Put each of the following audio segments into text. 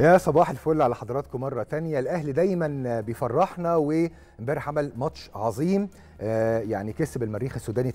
يا صباح الفل على حضراتكم مرة تانية الأهلي دايما بيفرحنا وامبارح عمل ماتش عظيم آه، يعني كسب المريخ السوداني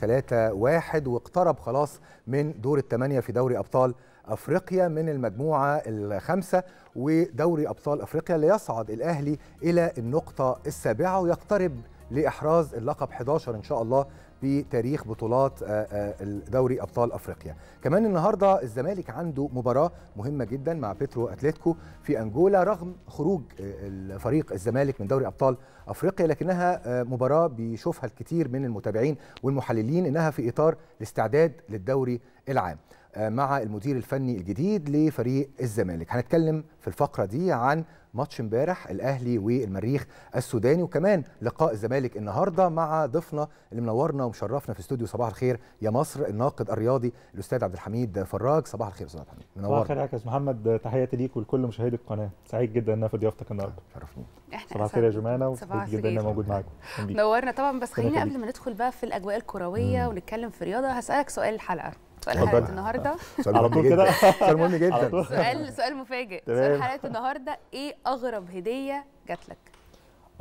3-1 واقترب خلاص من دور الثمانية في دوري أبطال أفريقيا من المجموعة الخامسة ودوري أبطال أفريقيا ليصعد الأهلي إلى النقطة السابعة ويقترب لإحراز اللقب 11 إن شاء الله في تاريخ بطولات آه، آه، دوري ابطال افريقيا كمان النهارده الزمالك عنده مباراه مهمه جدا مع بيترو اتلتيكو في انجولا رغم خروج آه، فريق الزمالك من دوري ابطال افريقيا لكنها مباراه بيشوفها الكثير من المتابعين والمحللين انها في اطار الاستعداد للدوري العام مع المدير الفني الجديد لفريق الزمالك هنتكلم في الفقرة دي عن ماتش امبارح الاهلي والمريخ السوداني وكمان لقاء الزمالك النهارده مع ضيفنا اللي منورنا ومشرفنا في استوديو صباح الخير يا مصر الناقد الرياضي الاستاذ عبد الحميد فراج صباح الخير استاذ عبد الحميد منورنا صباح الخير يا محمد تحياتي ليك ولكل مشاهدي القناه سعيد جدا ان انا في ضيافتك النهارده شرفني صباح الخير يا جمانه وسعيد جدا ان انا موجود معاكم نورنا طبعا بس خلينا قبل ما ندخل بقى في الاجواء الكرويه ونتكلم في رياضة هسالك سؤال الحلقه سؤال حلقه النهارده آه. على طول كده سؤال مهم جدا سؤال سؤال مفاجئ سؤال حلقه النهارده ايه اغرب هديه جات لك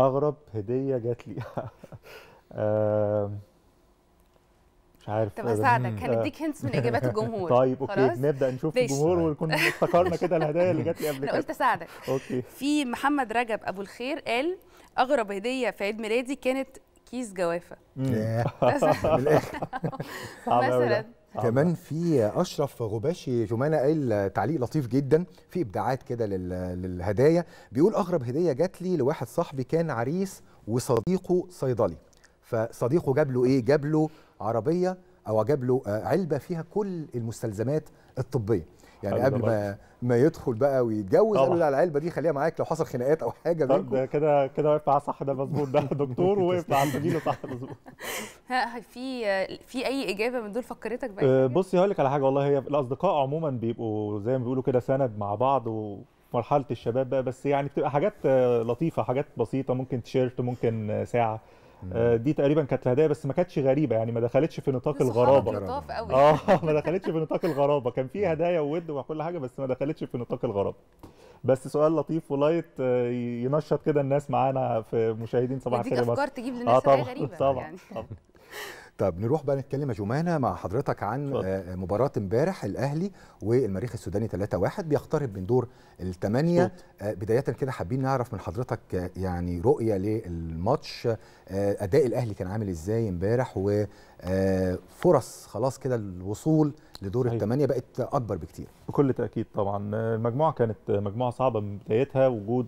اغرب هديه جات لي مش عارف طب هساعدك هنديك هنتس من اجابات الجمهور طيب اوكي نبدا نشوف الجمهور ونكون افتكرنا كده الهدايا اللي جات لي قبل كده انا قلت اساعدك اوكي في محمد رجب ابو الخير قال اغرب هديه في عيد ميلادي كانت كيس جوافه مثلا آه. كمان في اشرف غباشي جمانه قال تعليق لطيف جدا في ابداعات كده للهدايا بيقول اغرب هديه جات لي لواحد صاحبي كان عريس وصديقه صيدلي فصديقه جاب له ايه جاب له عربيه او جاب له آه، علبه فيها كل المستلزمات الطبيه يعني قبل ما ما يدخل بقى ويتجوز قال له على العلبه دي خليها معاك لو حصل خناقات او حاجه بينكم كده كده واقف صح ده مظبوط ده دكتور ووقف مع صح مظبوط في في اي اجابه من دول فكرتك بقى أه، بصي هقول لك على حاجه والله هي الاصدقاء عموما بيبقوا زي ما بيقولوا كده سند مع بعض ومرحله الشباب بقى بس يعني بتبقى حاجات آه، لطيفه حاجات بسيطه ممكن تيشيرت ممكن ساعه آه، دي تقريبا كانت الهدايا بس ما كانتش غريبه يعني ما دخلتش في نطاق الغرابه لطاف قوي اه ما دخلتش في نطاق الغرابه كان في هدايا وود وكل حاجه بس ما دخلتش في نطاق الغرابه بس سؤال لطيف ولايت ينشط كده الناس معانا في مشاهدين صباح الخير افكار تجيب للناس آه طبعا غريبه طبعا يعني. طبعا طب نروح بقى نتكلم يا جمانه مع حضرتك عن فضل. آه، مباراه امبارح الاهلي والمريخ السوداني 3-1 بيقترب من دور الثمانيه آه، بدايه كده حابين نعرف من حضرتك آه، يعني رؤيه للماتش اداء الاهلي كان عامل ازاي امبارح وفرص خلاص كده الوصول لدور أيوة. الثمانيه بقت اكبر بكتير بكل تاكيد طبعا المجموعه كانت مجموعه صعبه من بدايتها وجود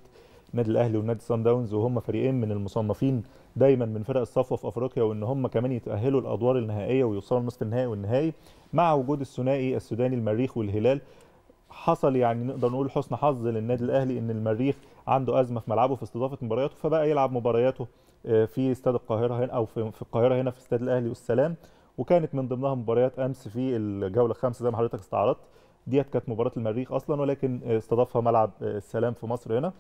النادي الاهلي والنادي سان داونز وهم فريقين من المصنفين دايما من فرق الصفوه في افريقيا وان هم كمان يتاهلوا الادوار النهائيه ويوصلوا لنصف النهائي والنهائي مع وجود الثنائي السوداني المريخ والهلال حصل يعني نقدر نقول حسن حظ للنادي الاهلي ان المريخ عنده ازمه في ملعبه في استضافه مبارياته فبقى يلعب مبارياته آه، في استاد القاهره هنا او في القاهره هنا في استاد الاهلي والسلام وكانت من ضمنها مباريات امس في الجوله الخامسه زي ما حضرتك استعرضت ديت كانت مباراه المريخ اصلا ولكن استضافها ملعب آه، السلام في مصر هنا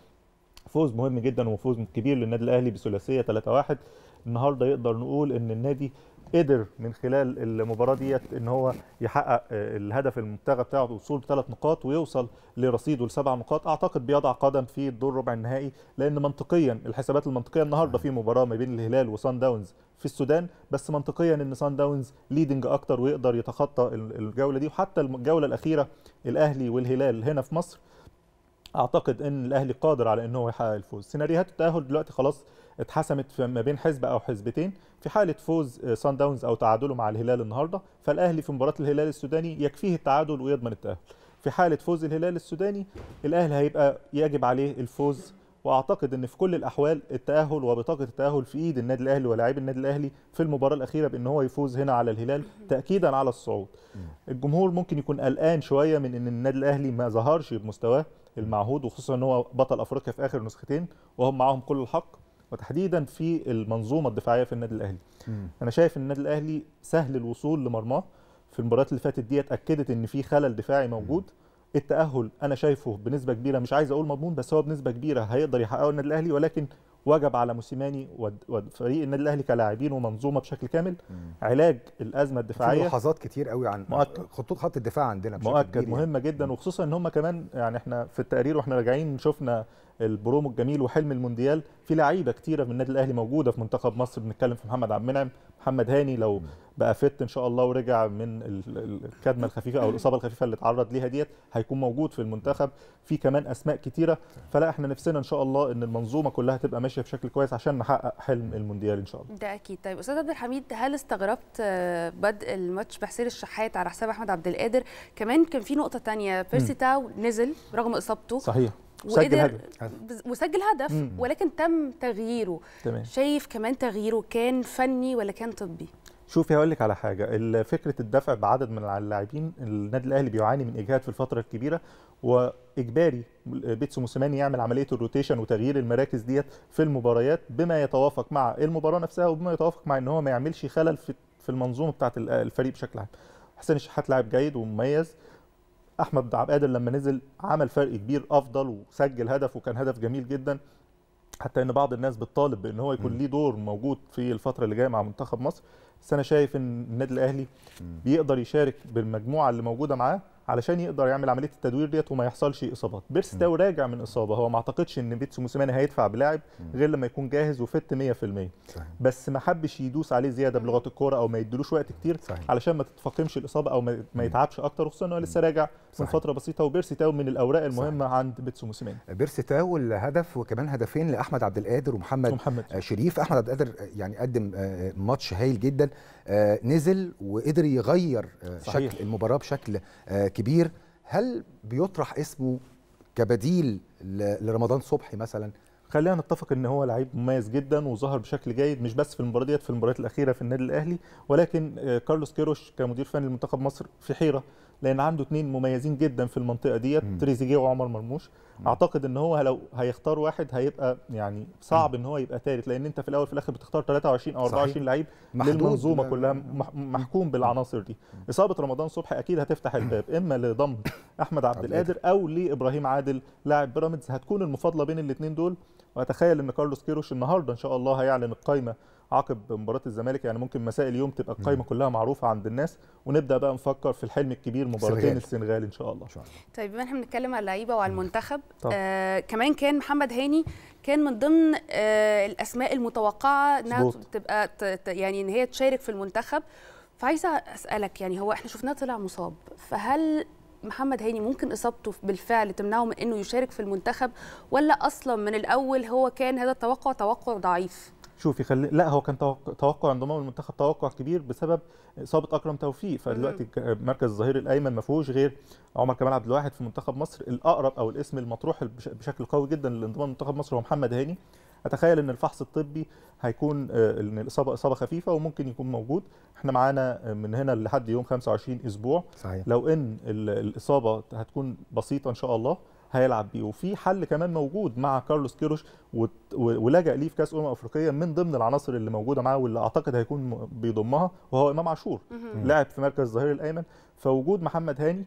فوز مهم جدا وفوز كبير للنادي الاهلي بثلاثيه 3-1 النهارده يقدر نقول ان النادي قدر من خلال المباراه ديت ان هو يحقق آه، الهدف المبتغى بتاعه الوصول بثلاث نقاط ويوصل لرصيده لسبع نقاط اعتقد بيضع قدم في الدور ربع النهائي لان منطقيا الحسابات المنطقيه النهارده في مباراه ما بين الهلال وصن داونز في السودان بس منطقيا ان صن داونز ليدنج اكتر ويقدر يتخطى الجوله دي وحتى الجوله الاخيره الاهلي والهلال هنا في مصر اعتقد ان الاهلي قادر على ان هو يحقق الفوز سيناريوهات التاهل دلوقتي خلاص اتحسمت ما بين حزب او حزبتين في حاله فوز سان آه، داونز او تعادله مع الهلال النهارده فالاهلي في مباراه الهلال السوداني يكفيه التعادل ويضمن التاهل في حاله فوز الهلال السوداني الاهلي هيبقى يجب عليه الفوز واعتقد ان في كل الاحوال التاهل وبطاقه التاهل في ايد النادي الاهلي ولاعيب النادي الاهلي في المباراه الاخيره بان هو يفوز هنا على الهلال تاكيدا على الصعود الجمهور ممكن يكون قلقان شويه من ان النادي الاهلي ما ظهرش بمستواه المعهود وخصوصا ان هو بطل افريقيا في اخر نسختين وهم معاهم كل الحق وتحديدا في المنظومه الدفاعيه في النادي الاهلي. م. انا شايف ان النادي الاهلي سهل الوصول لمرماه في المباريات اللي فاتت ديت اكدت ان في خلل دفاعي موجود التاهل انا شايفه بنسبه كبيره مش عايز اقول مضمون بس هو بنسبه كبيره هيقدر يحققه النادي الاهلي ولكن وجب على موسيماني وفريق النادي الاهلي كلاعبين ومنظومه بشكل كامل علاج الازمه الدفاعيه في ملاحظات كتير قوي عن مؤكد خطوط خط الدفاع عندنا بشكل مؤكد يعني. مهمه يعني. جدا وخصوصا ان هم كمان يعني احنا في التقرير واحنا راجعين شفنا البرومو الجميل وحلم المونديال في لعيبه كتيره من النادي الاهلي موجوده في منتخب مصر بنتكلم في محمد عبد المنعم محمد هاني لو بقى فت ان شاء الله ورجع من الكدمه الخفيفه او الاصابه الخفيفه اللي اتعرض ليها ديت هيكون موجود في المنتخب في كمان اسماء كتيره فلا احنا نفسنا ان شاء الله ان المنظومه كلها تبقى ماشيه بشكل كويس عشان نحقق حلم المونديال ان شاء الله ده اكيد طيب استاذ عبد الحميد هل استغربت آه، بدء الماتش بحسين الشحات على حساب احمد عبد القادر كمان كان في نقطه ثانيه بيرسي تاو نزل رغم اصابته صحيح وسجل هدف وسجل هدف مم. ولكن تم تغييره تمام. شايف كمان تغييره كان فني ولا كان طبي شوفي هقول لك على حاجه فكره الدفع بعدد من اللاعبين النادي الاهلي بيعاني من اجهاد في الفتره الكبيره واجباري بيتسو موسيماني يعمل عمليه الروتيشن وتغيير المراكز ديت في المباريات بما يتوافق مع المباراه نفسها وبما يتوافق مع ان هو ما يعملش خلل في في المنظومه بتاعه الفريق بشكل عام حسين الشحات لاعب جيد ومميز احمد عبد القادر لما نزل عمل فرق كبير افضل وسجل هدف وكان هدف جميل جدا حتى ان بعض الناس بتطالب بان هو يكون ليه دور موجود في الفتره اللي جايه مع منتخب مصر بس انا شايف ان النادي الاهلي بيقدر يشارك بالمجموعه اللي موجوده معاه علشان يقدر يعمل عمليه التدوير ديت وما يحصلش اصابات بيرس تاو راجع من اصابه هو ما اعتقدش ان بيتسو موسيماني هيدفع بلاعب غير لما يكون جاهز وفت 100% بس ما حبش يدوس عليه زياده بلغه الكوره او ما يدلوش وقت كتير صحيح. علشان ما تتفاقمش الاصابه او ما يتعبش اكتر خصوصا انه لسه راجع من فتره بسيطه وبيرسي تاو من الاوراق المهمه صحيح. عند بيتسو موسيماني بيرسي تاو الهدف وكمان هدفين لاحمد عبد القادر ومحمد محمد. آه، شريف احمد عبد القادر يعني قدم آه، ماتش هايل جدا آه، نزل وقدر يغير صحيح. شكل المباراه بشكل كبير هل بيطرح اسمه كبديل لرمضان صبحي مثلا خلينا نتفق ان هو لعيب مميز جدا وظهر بشكل جيد مش بس في المباراه ديت في المباريات الاخيره في النادي الاهلي ولكن آه، كارلوس كيروش كمدير فني لمنتخب مصر في حيره لان عنده اثنين مميزين جدا في المنطقه ديت تريزيجيه وعمر مرموش اعتقد ان هو لو هيختار واحد هيبقى يعني صعب ان هو يبقى ثالث لان انت في الاول في الاخر بتختار 23 او 24 لعيب للمنظومه كلها محكوم بالعناصر دي اصابه رمضان صبحي اكيد هتفتح الباب اما لضم احمد عبد القادر او لابراهيم عادل لاعب بيراميدز هتكون المفاضله بين الاثنين دول واتخيل ان كارلوس كيروش النهارده ان شاء الله هيعلن القائمه عقب مباراه الزمالك يعني ممكن مساء اليوم تبقى القايمه كلها معروفه عند الناس ونبدا بقى نفكر في الحلم الكبير مباراتين السنغال ان شاء الله طيب بما احنا بنتكلم على اللعيبه وعلى المنتخب آه كمان كان محمد هاني كان من ضمن آه الاسماء المتوقعه انها تبقى يعني ان هي تشارك في المنتخب فعايزه اسالك يعني هو احنا شفناه طلع مصاب فهل محمد هاني ممكن اصابته بالفعل تمنعه من انه يشارك في المنتخب ولا اصلا من الاول هو كان هذا التوقع توقع ضعيف شوفي يخلي لا هو كان توقع انضمام المنتخب توقع كبير بسبب اصابه اكرم توفيق فدلوقتي مركز الظهير الايمن ما فيهوش غير عمر كمال عبد الواحد في منتخب مصر الاقرب او الاسم المطروح بشكل قوي جدا لانضمام منتخب مصر هو محمد هاني اتخيل ان الفحص الطبي هيكون آه، ان الاصابه اصابه خفيفه وممكن يكون موجود احنا معانا آه، من هنا لحد يوم 25 اسبوع صحيح. لو ان الاصابه هتكون بسيطه ان شاء الله هيلعب بيه وفي حل كمان موجود مع كارلوس كيروش ولجأ ليه في كاس امم افريقيا من ضمن العناصر اللي موجوده معاه واللي اعتقد هيكون بيضمها وهو امام عاشور لاعب في مركز الظهير الايمن فوجود محمد هاني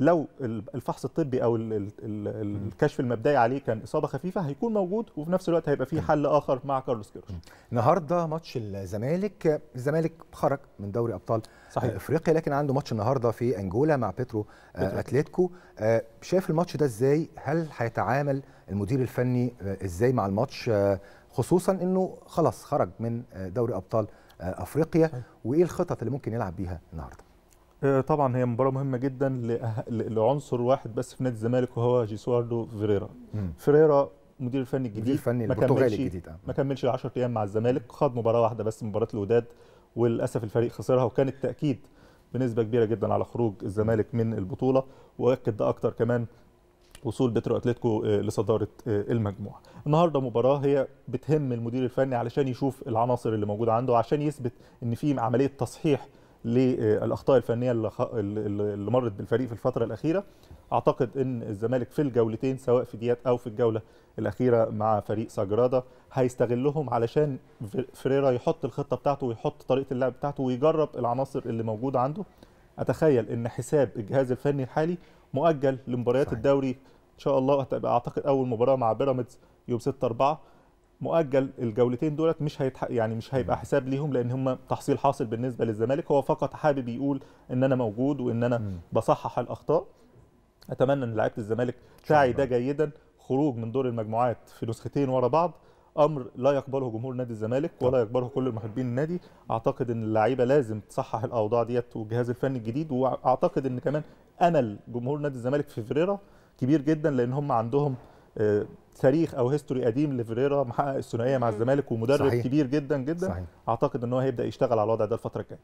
لو الفحص الطبي او الكشف المبدئي عليه كان اصابه خفيفه هيكون موجود وفي نفس الوقت هيبقى في حل اخر مع كارلوس كيروش النهارده ماتش الزمالك الزمالك خرج من دوري ابطال آه، صحيح. افريقيا لكن عنده ماتش النهارده في انجولا مع بيترو, آه، بيترو. اتلتيكو آه، شايف الماتش ده ازاي هل هيتعامل المدير الفني ازاي مع الماتش خصوصا انه خلاص خرج من دوري ابطال افريقيا وايه الخطط اللي ممكن يلعب بيها النهارده آه، طبعا هي مباراه مهمه جدا لعنصر واحد بس في نادي الزمالك وهو جيسواردو فيريرا فيريرا المدير الفني الجديد المدير الفني البرتغالي الجديد آه. ما كملش 10 ايام مع الزمالك خاض مباراه واحده بس مباراه الوداد وللاسف الفريق خسرها وكان التاكيد بنسبه كبيره جدا على خروج الزمالك من البطوله واكد ده اكتر كمان وصول بترو اتلتيكو آه، لصداره المجموعه النهارده مباراه هي بتهم المدير الفني علشان يشوف العناصر اللي موجوده عنده عشان يثبت ان في عمليه تصحيح للاخطاء الفنيه اللي مرت بالفريق في الفتره الاخيره اعتقد ان الزمالك في الجولتين سواء في ديات او في الجوله الاخيره مع فريق ساجرادا هيستغلهم علشان فريرا يحط الخطه بتاعته ويحط طريقه اللعب بتاعته ويجرب العناصر اللي موجوده عنده اتخيل ان حساب الجهاز الفني الحالي مؤجل لمباريات الدوري ان شاء الله هتبقى اعتقد اول مباراه مع بيراميدز يوم 6 4 مؤجل الجولتين دولت مش هيتح... يعني مش هيبقى حساب ليهم لان هم تحصيل حاصل بالنسبه للزمالك هو فقط حابب يقول ان انا موجود وان انا بصحح الاخطاء اتمنى ان لعيبه الزمالك تعي ده جيدا خروج من دور المجموعات في نسختين ورا بعض امر لا يقبله جمهور نادي الزمالك ولا يقبله كل محبين النادي اعتقد ان اللعيبه لازم تصحح الاوضاع ديت والجهاز الفني الجديد واعتقد ان كمان امل جمهور نادي الزمالك في فيريرا كبير جدا لان هم عندهم آه، تاريخ او هيستوري قديم لفيريرا محقق الثنائيه مع الزمالك ومدرب صحيح. كبير جدا جدا صحيح. اعتقد ان هو هيبدا يشتغل على الوضع ده الفتره الجايه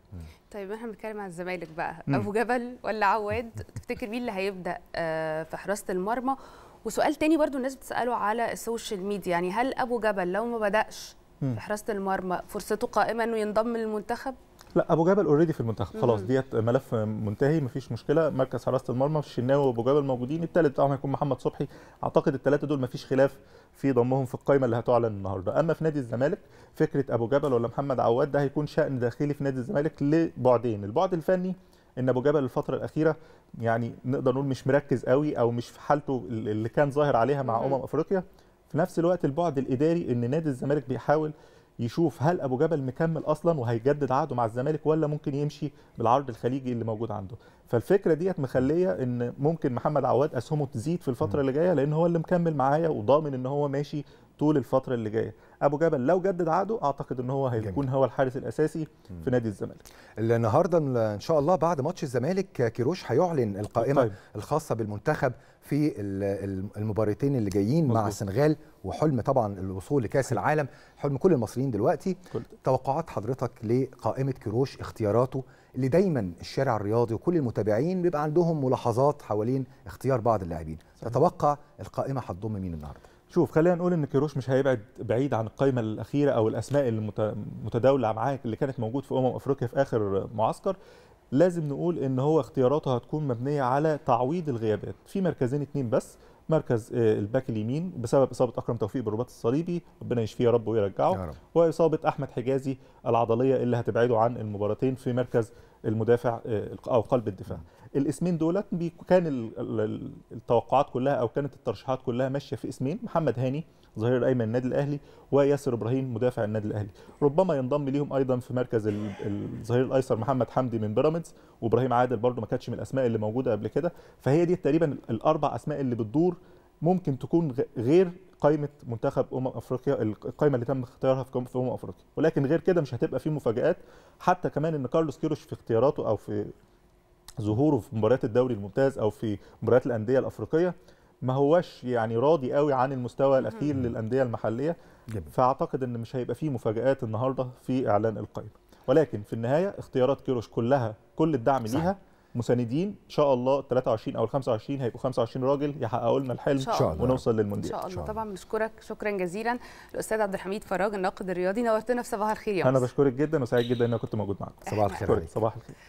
طيب احنا بنتكلم عن الزمالك بقى ابو جبل ولا عواد تفتكر مين اللي هيبدا آه، في حراسه المرمى وسؤال تاني برضو الناس بتساله على السوشيال ميديا يعني هل ابو جبل لو ما بداش في حراسه المرمى فرصته قائمه انه ينضم للمنتخب لا ابو جبل اوريدي في المنتخب خلاص ديت ملف منتهي مفيش مشكله مركز حراسه المرمى الشناوي وابو جبل موجودين الثالث بتاعهم هيكون محمد صبحي اعتقد الثلاثه دول مفيش خلاف في ضمهم في القائمه اللي هتعلن النهارده اما في نادي الزمالك فكره ابو جبل ولا محمد عواد ده هيكون شان داخلي في نادي الزمالك لبعدين البعد الفني ان ابو جبل الفتره الاخيره يعني نقدر نقول مش مركز قوي او مش في حالته اللي كان ظاهر عليها مع امم افريقيا في نفس الوقت البعد الاداري ان نادي الزمالك بيحاول يشوف هل ابو جبل مكمل اصلا وهيجدد عقده مع الزمالك ولا ممكن يمشي بالعرض الخليجي اللي موجود عنده فالفكره ديت مخليه ان ممكن محمد عواد اسهمه تزيد في الفتره اللي جايه لان هو اللي مكمل معايا وضامن ان هو ماشي طول الفتره اللي جايه ابو جبل لو جدد عقده اعتقد ان هو هيكون هو الحارس الاساسي في نادي الزمالك النهارده ان شاء الله بعد ماتش الزمالك كيروش هيعلن القائمه طيب. الخاصه بالمنتخب في المباراتين اللي جايين مع السنغال وحلم طبعا الوصول لكاس العالم حلم كل المصريين دلوقتي كل. توقعات حضرتك لقائمه كيروش اختياراته اللي دايما الشارع الرياضي وكل المتابعين بيبقى عندهم ملاحظات حوالين اختيار بعض اللاعبين تتوقع القائمه هتضم مين النهارده شوف خلينا نقول ان كيروش مش هيبعد بعيد عن القائمه الاخيره او الاسماء المتداوله معاه اللي كانت موجود في امم افريقيا في اخر معسكر لازم نقول ان هو اختياراته هتكون مبنيه على تعويض الغيابات في مركزين اتنين بس مركز آه، الباك اليمين بسبب اصابه اكرم توفيق بالرباط الصليبي ربنا يشفيه يا رب ويرجعه يا رب. واصابه احمد حجازي العضليه اللي هتبعده عن المباراتين في مركز المدافع آه، او قلب الدفاع الاسمين دولت كان التوقعات كلها او كانت الترشيحات كلها ماشيه في اسمين محمد هاني الظهير الايمن النادي الاهلي وياسر ابراهيم مدافع النادي الاهلي ربما ينضم ليهم ايضا في مركز الظهير الايسر محمد حمدي من بيراميدز وابراهيم عادل برده ما كانتش من الاسماء اللي موجوده قبل كده فهي دي تقريبا الاربع اسماء اللي بتدور ممكن تكون غير قائمه منتخب امم افريقيا القائمه اللي تم اختيارها في امم افريقيا ولكن غير كده مش هتبقى في مفاجات حتى كمان ان كارلوس كيروش في اختياراته او في ظهوره في مباريات الدوري الممتاز او في مباريات الانديه الافريقيه ما هوش يعني راضي قوي عن المستوى الاخير للانديه المحليه جميل. فاعتقد ان مش هيبقى فيه مفاجات النهارده في اعلان القائمه ولكن في النهايه اختيارات كيروش كلها كل الدعم ليها مساندين ان شاء الله 23 او 25 هيبقوا 25 راجل يحققوا لنا الحلم إن شاء الله. ونوصل للمونديال ان شاء الله طبعا بنشكرك شكرا جزيلا الاستاذ عبد الحميد فراج الناقد الرياضي نورتنا في صباح الخير يا مصر. انا بشكرك جدا وسعيد جدا ان انا كنت موجود معاكم صباح الخير صباح الخير